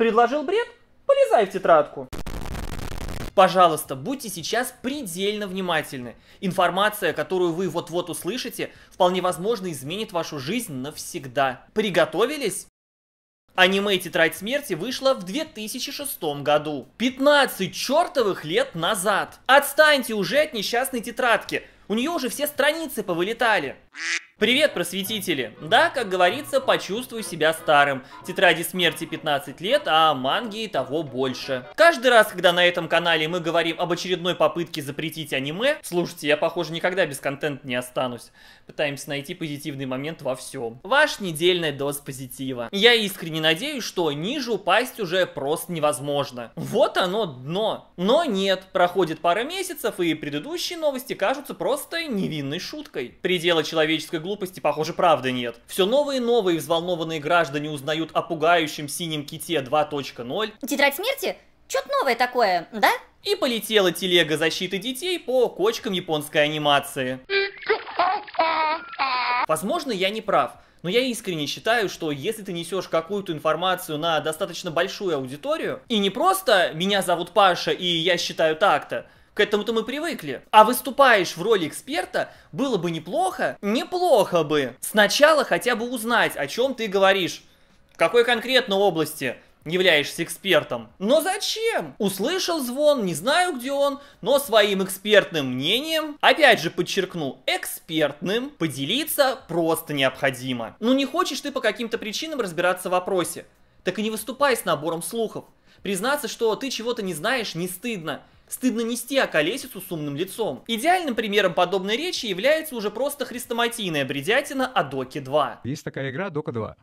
Предложил бред? Полезай в тетрадку. Пожалуйста, будьте сейчас предельно внимательны. Информация, которую вы вот-вот услышите, вполне возможно изменит вашу жизнь навсегда. Приготовились? Аниме «Тетрадь смерти» вышло в 2006 году. 15 чертовых лет назад. Отстаньте уже от несчастной тетрадки. У нее уже все страницы повылетали. Привет, просветители! Да, как говорится, почувствую себя старым. Тетради смерти 15 лет, а манги и того больше. Каждый раз, когда на этом канале мы говорим об очередной попытке запретить аниме, слушайте, я, похоже, никогда без контента не останусь. Пытаемся найти позитивный момент во всем. Ваш недельный доз позитива. Я искренне надеюсь, что ниже упасть уже просто невозможно. Вот оно дно. Но нет, проходит пара месяцев, и предыдущие новости кажутся просто невинной шуткой. Пределы человеческой глупости глупости, похоже, правды нет. Все новые и новые взволнованные граждане узнают о пугающем синем ките 2.0. Тетрадь смерти? Чё-то новое такое, да? И полетела телега защиты детей по кочкам японской анимации. Возможно, я не прав, но я искренне считаю, что если ты несешь какую-то информацию на достаточно большую аудиторию, и не просто «меня зовут Паша и я считаю так-то», к этому-то мы привыкли. А выступаешь в роли эксперта, было бы неплохо, неплохо бы. Сначала хотя бы узнать, о чем ты говоришь. В какой конкретно области? являешься экспертом. Но зачем? Услышал звон, не знаю где он, но своим экспертным мнением, опять же подчеркну, экспертным, поделиться просто необходимо. Ну не хочешь ты по каким-то причинам разбираться в вопросе, так и не выступай с набором слухов. Признаться, что ты чего-то не знаешь, не стыдно. Стыдно нести околесицу с умным лицом. Идеальным примером подобной речи является уже просто хрестоматийная бредятина о Доке 2. Есть такая игра Дока 2.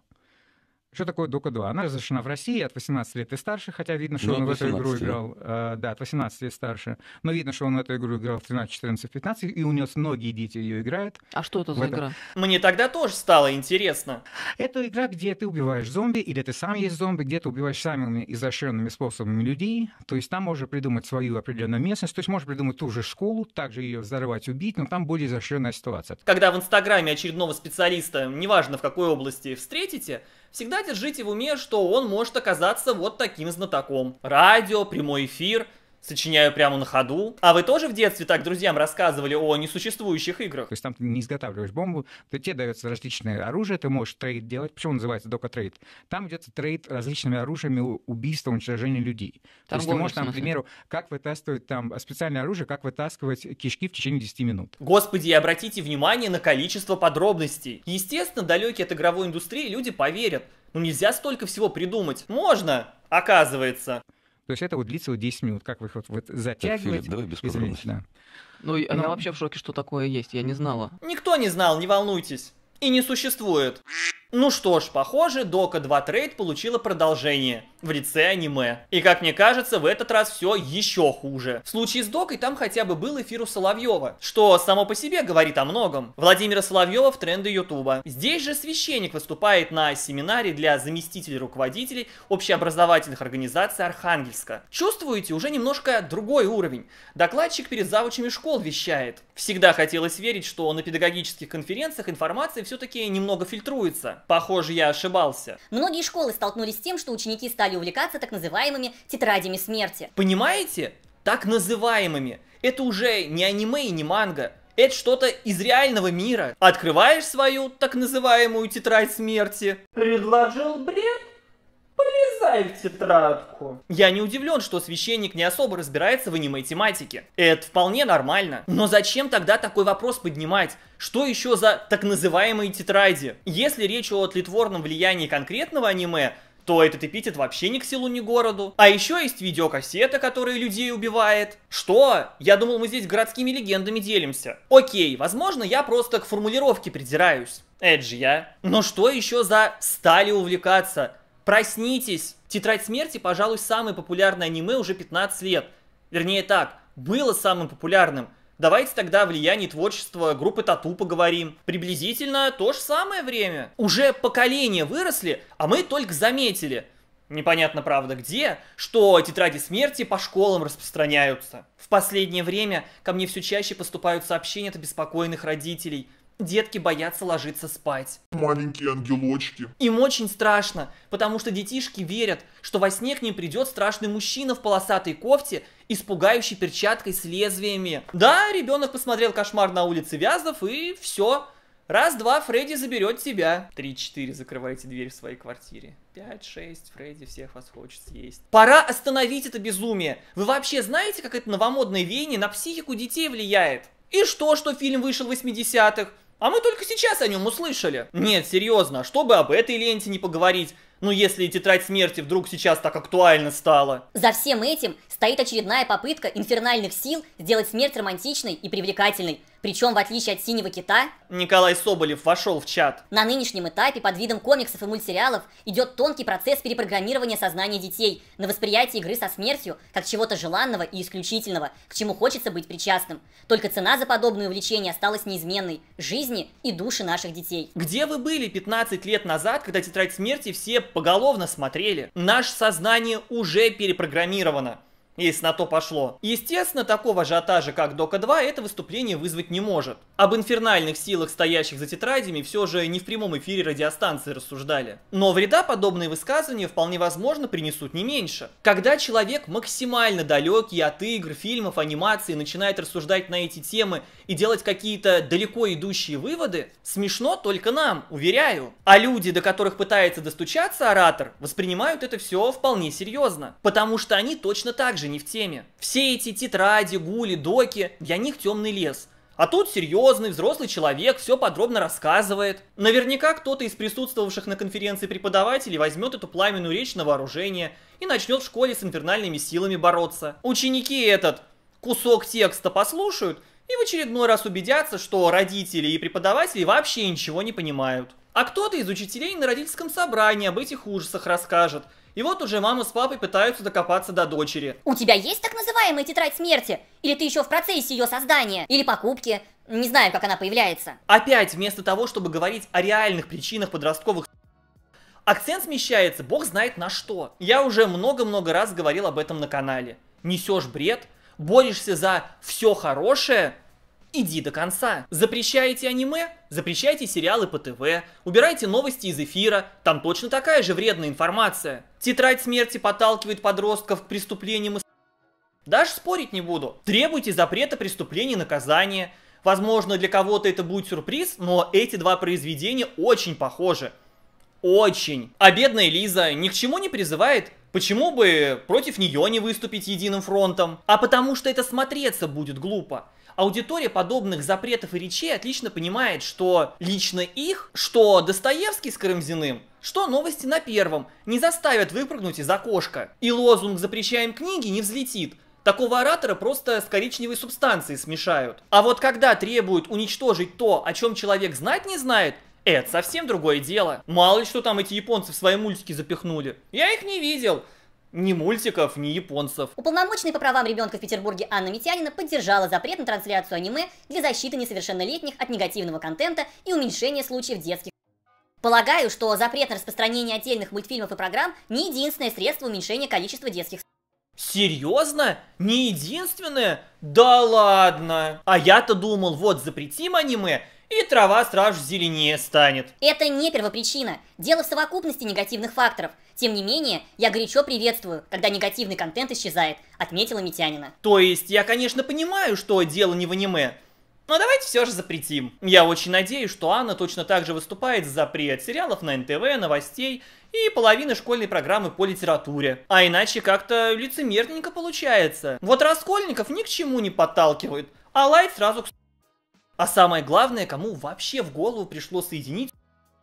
Что такое Дока 2? Она разрешена в России от 18 лет и старше, хотя видно, что ну, он в эту игру играл... Э, да, от 18 лет старше. Но видно, что он в эту игру играл в 13, 14, 15, и унес многие дети ее играют. А что это за этом. игра? Мне тогда тоже стало интересно. Это игра, где ты убиваешь зомби, или ты сам есть зомби, где ты убиваешь самыми изощренными способами людей. То есть там можешь придумать свою определенную местность, то есть можешь придумать ту же школу, также ее взорвать, убить, но там более изощренная ситуация. Когда в Инстаграме очередного специалиста, неважно в какой области, встретите, всегда держите в уме, что он может оказаться вот таким знатоком. Радио, прямой эфир, сочиняю прямо на ходу. А вы тоже в детстве так друзьям рассказывали о несуществующих играх? То есть там ты не изготавливаешь бомбу, то тебе дается различное оружие, ты можешь трейд делать. Почему называется дока трейд? Там идет трейд различными оружиями убийства, уничтожения людей. Там то есть ты можешь, там, к примеру, как вытаскивать там специальное оружие, как вытаскивать кишки в течение 10 минут. Господи, обратите внимание на количество подробностей. Естественно, далекие от игровой индустрии люди поверят. Ну нельзя столько всего придумать. Можно, оказывается. То есть это вот длится вот 10 минут. Как вы их вот, вот затягиваете? Так, давай без подробностей. Да. Ну, Но... вообще в шоке, что такое есть. Я не знала. Никто не знал, не волнуйтесь. И не существует. Ну что ж, похоже, Дока 2 Трейд получила продолжение в лице аниме. И как мне кажется, в этот раз все еще хуже. В случае с Докой там хотя бы был эфир у Соловьева, что само по себе говорит о многом. Владимира Соловьева в тренды Ютуба. Здесь же священник выступает на семинаре для заместителей руководителей общеобразовательных организаций Архангельска. Чувствуете, уже немножко другой уровень. Докладчик перед завучами школ вещает. Всегда хотелось верить, что на педагогических конференциях информация все-таки немного фильтруется похоже, я ошибался. Многие школы столкнулись с тем, что ученики стали увлекаться так называемыми тетрадями смерти. Понимаете? Так называемыми. Это уже не аниме и не манга. Это что-то из реального мира. Открываешь свою так называемую тетрадь смерти. Предложил бред? Полезай в тетрадку. Я не удивлен, что священник не особо разбирается в аниме-тематике. Это вполне нормально. Но зачем тогда такой вопрос поднимать? Что еще за так называемые тетради? Если речь о тлетворном влиянии конкретного аниме, то этот эпитет вообще ни к селу, ни к городу. А еще есть видеокассета, которая людей убивает. Что? Я думал, мы здесь городскими легендами делимся. Окей, возможно, я просто к формулировке придираюсь. Эджи я. Но что еще за стали увлекаться? Проснитесь! Тетрадь смерти, пожалуй, самое популярное аниме уже 15 лет. Вернее так, было самым популярным. Давайте тогда о влиянии творчества группы Тату поговорим. Приблизительно то же самое время. Уже поколения выросли, а мы только заметили. Непонятно, правда, где, что тетради смерти по школам распространяются. В последнее время ко мне все чаще поступают сообщения от обеспокоенных родителей – Детки боятся ложиться спать. Маленькие ангелочки. Им очень страшно, потому что детишки верят, что во сне к ним придет страшный мужчина в полосатой кофте испугающий перчаткой с лезвиями. Да, ребенок посмотрел кошмар на улице Вязов и все. Раз-два, Фредди заберет тебя. Три-четыре, закрывайте дверь в своей квартире. Пять-шесть, Фредди всех вас хочет съесть. Пора остановить это безумие. Вы вообще знаете, как это новомодное веяние на психику детей влияет? И что, что фильм вышел в 80-х? А мы только сейчас о нем услышали. Нет, серьезно, чтобы об этой ленте не поговорить, ну, если тетрадь смерти вдруг сейчас так актуально стала. За всем этим стоит очередная попытка инфернальных сил сделать смерть романтичной и привлекательной. Причем, в отличие от «Синего кита», Николай Соболев вошел в чат. На нынешнем этапе под видом комиксов и мультсериалов идет тонкий процесс перепрограммирования сознания детей на восприятие игры со смертью как чего-то желанного и исключительного, к чему хочется быть причастным. Только цена за подобное увлечение осталась неизменной – жизни и души наших детей. Где вы были 15 лет назад, когда «Тетрадь смерти» все поголовно смотрели. Наше сознание уже перепрограммировано если на то пошло. Естественно, такого ажиотажа, как Дока 2, это выступление вызвать не может. Об инфернальных силах, стоящих за тетрадями, все же не в прямом эфире радиостанции рассуждали. Но вреда подобные высказывания вполне возможно принесут не меньше. Когда человек максимально далекий от игр, фильмов, анимации, начинает рассуждать на эти темы и делать какие-то далеко идущие выводы, смешно только нам, уверяю. А люди, до которых пытается достучаться оратор, воспринимают это все вполне серьезно. Потому что они точно так же тоже не в теме. Все эти тетради, гули, доки, для них темный лес. А тут серьезный взрослый человек все подробно рассказывает. Наверняка кто-то из присутствовавших на конференции преподавателей возьмет эту пламенную речь на вооружение и начнет в школе с инфернальными силами бороться. Ученики этот кусок текста послушают и в очередной раз убедятся, что родители и преподаватели вообще ничего не понимают. А кто-то из учителей на родительском собрании об этих ужасах расскажет – и вот уже мама с папой пытаются докопаться до дочери. У тебя есть так называемая тетрадь смерти? Или ты еще в процессе ее создания? Или покупки? Не знаю, как она появляется. Опять, вместо того, чтобы говорить о реальных причинах подростковых акцент смещается бог знает на что. Я уже много-много раз говорил об этом на канале. Несешь бред, борешься за все хорошее, Иди до конца. Запрещаете аниме? Запрещайте сериалы по ТВ. Убирайте новости из эфира. Там точно такая же вредная информация. Тетрадь смерти подталкивает подростков к преступлениям и... Даже спорить не буду. Требуйте запрета преступлений и наказания. Возможно, для кого-то это будет сюрприз, но эти два произведения очень похожи. Очень. А бедная Лиза ни к чему не призывает. Почему бы против нее не выступить единым фронтом? А потому что это смотреться будет глупо. Аудитория подобных запретов и речей отлично понимает, что лично их, что Достоевский с Карамзиным, что новости на первом не заставят выпрыгнуть из окошка. И лозунг «Запрещаем книги» не взлетит, Такого оратора просто с коричневой субстанцией смешают. А вот когда требуют уничтожить то, о чем человек знать не знает, это совсем другое дело. Мало ли что там эти японцы в свои мультики запихнули. Я их не видел ни мультиков, ни японцев. Уполномоченный по правам ребенка в Петербурге Анна Митянина поддержала запрет на трансляцию аниме для защиты несовершеннолетних от негативного контента и уменьшения случаев детских. Полагаю, что запрет на распространение отдельных мультфильмов и программ не единственное средство уменьшения количества детских Серьезно? Не единственное? Да ладно! А я-то думал, вот запретим аниме, и трава сразу зеленее станет. Это не первопричина. Дело в совокупности негативных факторов. Тем не менее, я горячо приветствую, когда негативный контент исчезает, отметила Митянина. То есть, я, конечно, понимаю, что дело не в аниме, но давайте все же запретим. Я очень надеюсь, что Анна точно так же выступает за запрет сериалов на НТВ, новостей и половины школьной программы по литературе. А иначе как-то лицемерненько получается. Вот Раскольников ни к чему не подталкивают, а Лайт сразу к а самое главное, кому вообще в голову пришло соединить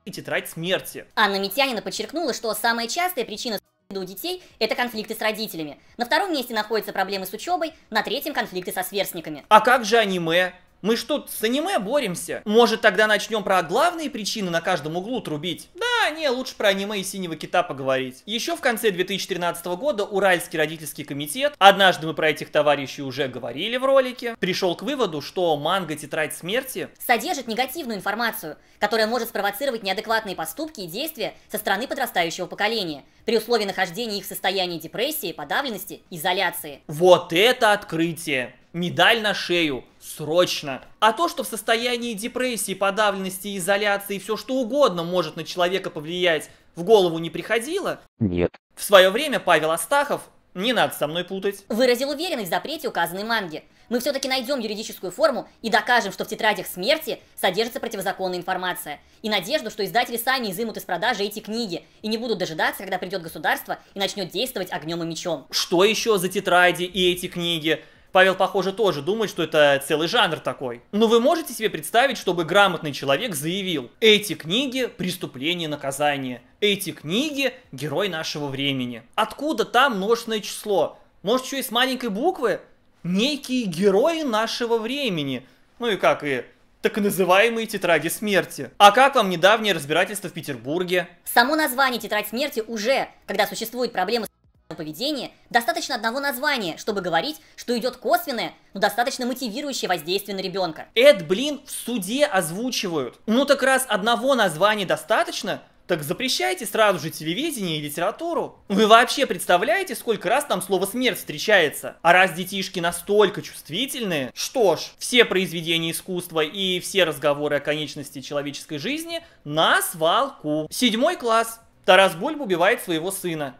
и тетрадь смерти. Анна Митянина подчеркнула, что самая частая причина у детей – это конфликты с родителями. На втором месте находятся проблемы с учебой, на третьем – конфликты со сверстниками. А как же аниме? Мы ж тут с аниме боремся? Может, тогда начнем про главные причины на каждом углу трубить? Да, не, лучше про аниме и синего кита поговорить. Еще в конце 2013 года Уральский родительский комитет, однажды мы про этих товарищей уже говорили в ролике, пришел к выводу, что манга «Тетрадь смерти» содержит негативную информацию, которая может спровоцировать неадекватные поступки и действия со стороны подрастающего поколения, при условии нахождения их в состоянии депрессии, подавленности, изоляции. Вот это открытие! медаль на шею, срочно. А то, что в состоянии депрессии, подавленности, изоляции, все что угодно может на человека повлиять, в голову не приходило? Нет. В свое время Павел Астахов, не надо со мной путать, выразил уверенность в запрете указанной манги. Мы все-таки найдем юридическую форму и докажем, что в тетрадях смерти содержится противозаконная информация. И надежду, что издатели сами изымут из продажи эти книги и не будут дожидаться, когда придет государство и начнет действовать огнем и мечом. Что еще за тетради и эти книги? Павел, похоже, тоже думает, что это целый жанр такой. Но вы можете себе представить, чтобы грамотный человек заявил, эти книги – преступление наказание, эти книги – герой нашего времени. Откуда там множественное число? Может, еще и с маленькой буквы? Некие герои нашего времени. Ну и как и так называемые тетради смерти. А как вам недавнее разбирательство в Петербурге? Само название тетрадь смерти уже, когда существует проблема поведение достаточно одного названия, чтобы говорить, что идет косвенное, но достаточно мотивирующее воздействие на ребенка. Эд, блин, в суде озвучивают. Ну так раз одного названия достаточно, так запрещайте сразу же телевидение и литературу. Вы вообще представляете, сколько раз там слово «смерть» встречается? А раз детишки настолько чувствительные, что ж, все произведения искусства и все разговоры о конечности человеческой жизни на свалку. Седьмой класс. Тарас Бульб убивает своего сына.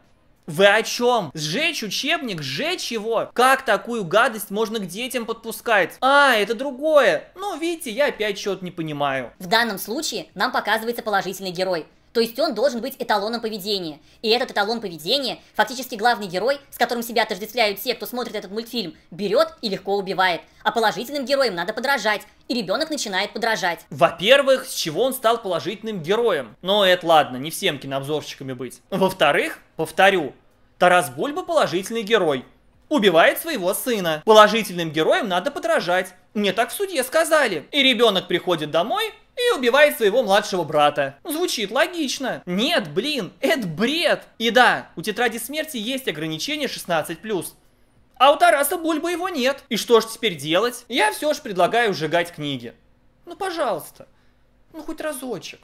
Вы о чем? Сжечь учебник? Сжечь его? Как такую гадость можно к детям подпускать? А, это другое. Ну, видите, я опять что-то не понимаю. В данном случае нам показывается положительный герой. То есть он должен быть эталоном поведения. И этот эталон поведения фактически главный герой, с которым себя отождествляют все, кто смотрит этот мультфильм, берет и легко убивает. А положительным героям надо подражать. И ребенок начинает подражать. Во-первых, с чего он стал положительным героем? Но это ладно, не всем кинообзорщиками быть. Во-вторых, повторю, Тарас Бульба положительный герой. Убивает своего сына. Положительным героем надо подражать. Мне так в суде сказали. И ребенок приходит домой, и убивает своего младшего брата. звучит логично. Нет, блин, это бред. И да, у тетради смерти есть ограничение 16+. А у Тараса Бульба его нет. И что ж теперь делать? Я все ж предлагаю сжигать книги. Ну, пожалуйста. Ну, хоть разочек.